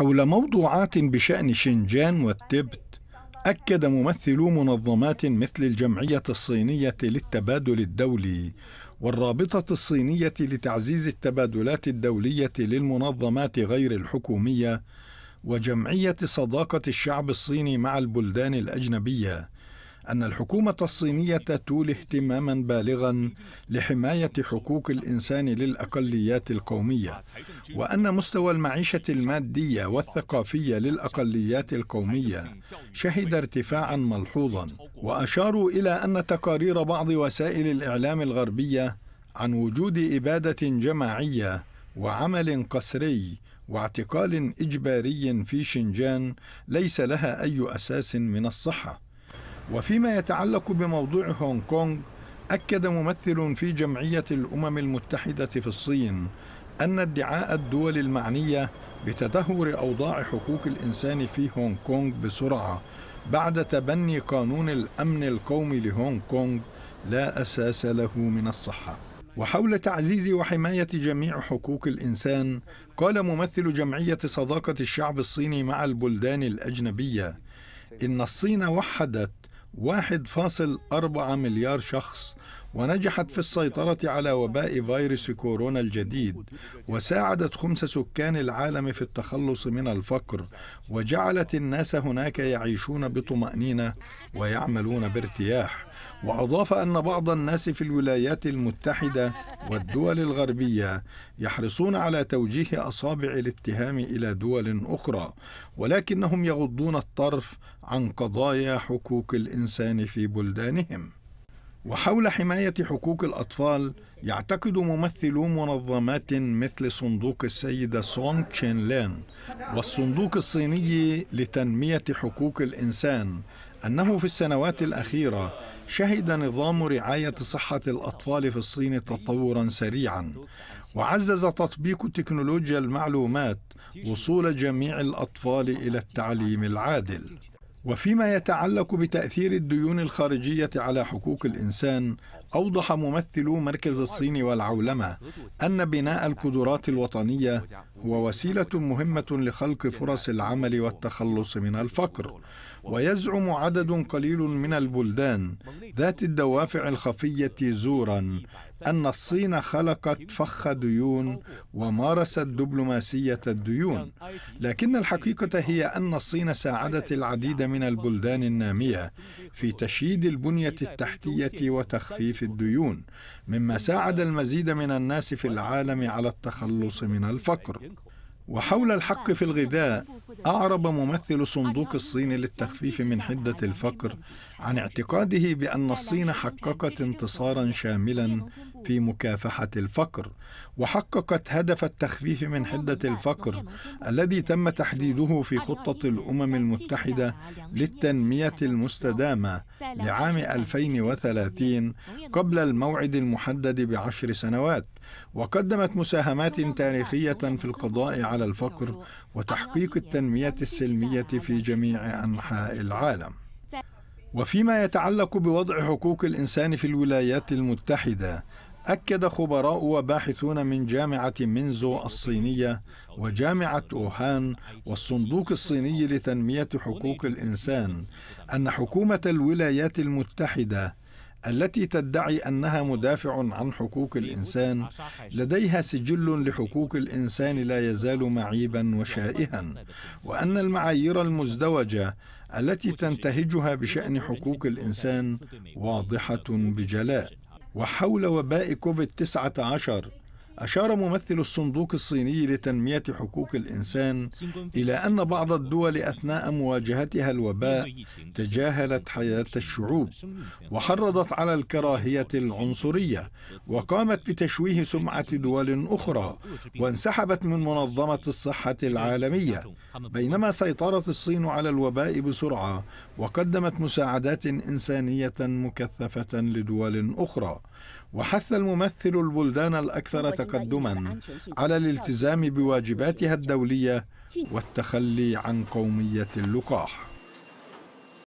حول موضوعات بشأن شنجان والتبت أكد ممثلو منظمات مثل الجمعية الصينية للتبادل الدولي والرابطة الصينية لتعزيز التبادلات الدولية للمنظمات غير الحكومية وجمعية صداقة الشعب الصيني مع البلدان الأجنبية أن الحكومة الصينية تولي اهتماما بالغا لحماية حقوق الإنسان للأقليات القومية وان مستوى المعيشه الماديه والثقافيه للاقليات القوميه شهد ارتفاعا ملحوظا واشاروا الى ان تقارير بعض وسائل الاعلام الغربيه عن وجود اباده جماعيه وعمل قسري واعتقال اجباري في شنجان ليس لها اي اساس من الصحه وفيما يتعلق بموضوع هونغ كونغ اكد ممثل في جمعيه الامم المتحده في الصين أن ادعاء الدول المعنية بتدهور أوضاع حقوق الإنسان في هونغ كونغ بسرعة بعد تبني قانون الأمن القومي لهونغ كونغ لا أساس له من الصحة. وحول تعزيز وحماية جميع حقوق الإنسان، قال ممثل جمعية صداقة الشعب الصيني مع البلدان الأجنبية: إن الصين وحدت 1.4 مليار شخص ونجحت في السيطرة على وباء فيروس كورونا الجديد وساعدت خمس سكان العالم في التخلص من الفقر وجعلت الناس هناك يعيشون بطمأنينة ويعملون بارتياح وأضاف أن بعض الناس في الولايات المتحدة والدول الغربية يحرصون على توجيه أصابع الاتهام إلى دول أخرى ولكنهم يغضون الطرف عن قضايا حقوق الإنسان في بلدانهم وحول حماية حقوق الأطفال يعتقد ممثلو منظمات مثل صندوق السيدة سونغ تشين لين والصندوق الصيني لتنمية حقوق الإنسان أنه في السنوات الأخيرة شهد نظام رعاية صحة الأطفال في الصين تطورا سريعا وعزز تطبيق تكنولوجيا المعلومات وصول جميع الأطفال إلى التعليم العادل وفيما يتعلق بتأثير الديون الخارجية على حقوق الإنسان، أوضح ممثلو مركز الصين والعولمة أن بناء القدرات الوطنية هو وسيلة مهمة لخلق فرص العمل والتخلص من الفقر، ويزعم عدد قليل من البلدان ذات الدوافع الخفية زورا أن الصين خلقت فخ ديون ومارست دبلوماسية الديون، لكن الحقيقة هي أن الصين ساعدت العديد من البلدان النامية في تشييد البنية التحتية وتخفيف الديون، مما ساعد المزيد من الناس في العالم على التخلص من الفقر. وحول الحق في الغذاء أعرب ممثل صندوق الصين للتخفيف من حدة الفقر عن اعتقاده بأن الصين حققت انتصارا شاملا في مكافحة الفقر، وحققت هدف التخفيف من حدة الفقر الذي تم تحديده في خطة الأمم المتحدة للتنمية المستدامة لعام 2030 قبل الموعد المحدد بعشر سنوات. وقدمت مساهمات تاريخية في القضاء على الفقر وتحقيق التنمية التنمية السلمية في جميع أنحاء العالم. وفيما يتعلق بوضع حقوق الإنسان في الولايات المتحدة، أكد خبراء وباحثون من جامعة مينزو الصينية وجامعة أوهان والصندوق الصيني لتنمية حقوق الإنسان أن حكومة الولايات المتحدة التي تدعي انها مدافع عن حقوق الانسان لديها سجل لحقوق الانسان لا يزال معيبا وشائها وان المعايير المزدوجه التي تنتهجها بشان حقوق الانسان واضحه بجلاء وحول وباء كوفيد 19 أشار ممثل الصندوق الصيني لتنمية حقوق الإنسان إلى أن بعض الدول أثناء مواجهتها الوباء تجاهلت حياة الشعوب وحرضت على الكراهية العنصرية وقامت بتشويه سمعة دول أخرى وانسحبت من منظمة الصحة العالمية بينما سيطرت الصين على الوباء بسرعة وقدمت مساعدات إنسانية مكثفة لدول أخرى وحث الممثل البلدان الأكثر تقدما على الالتزام بواجباتها الدولية والتخلي عن قومية اللقاح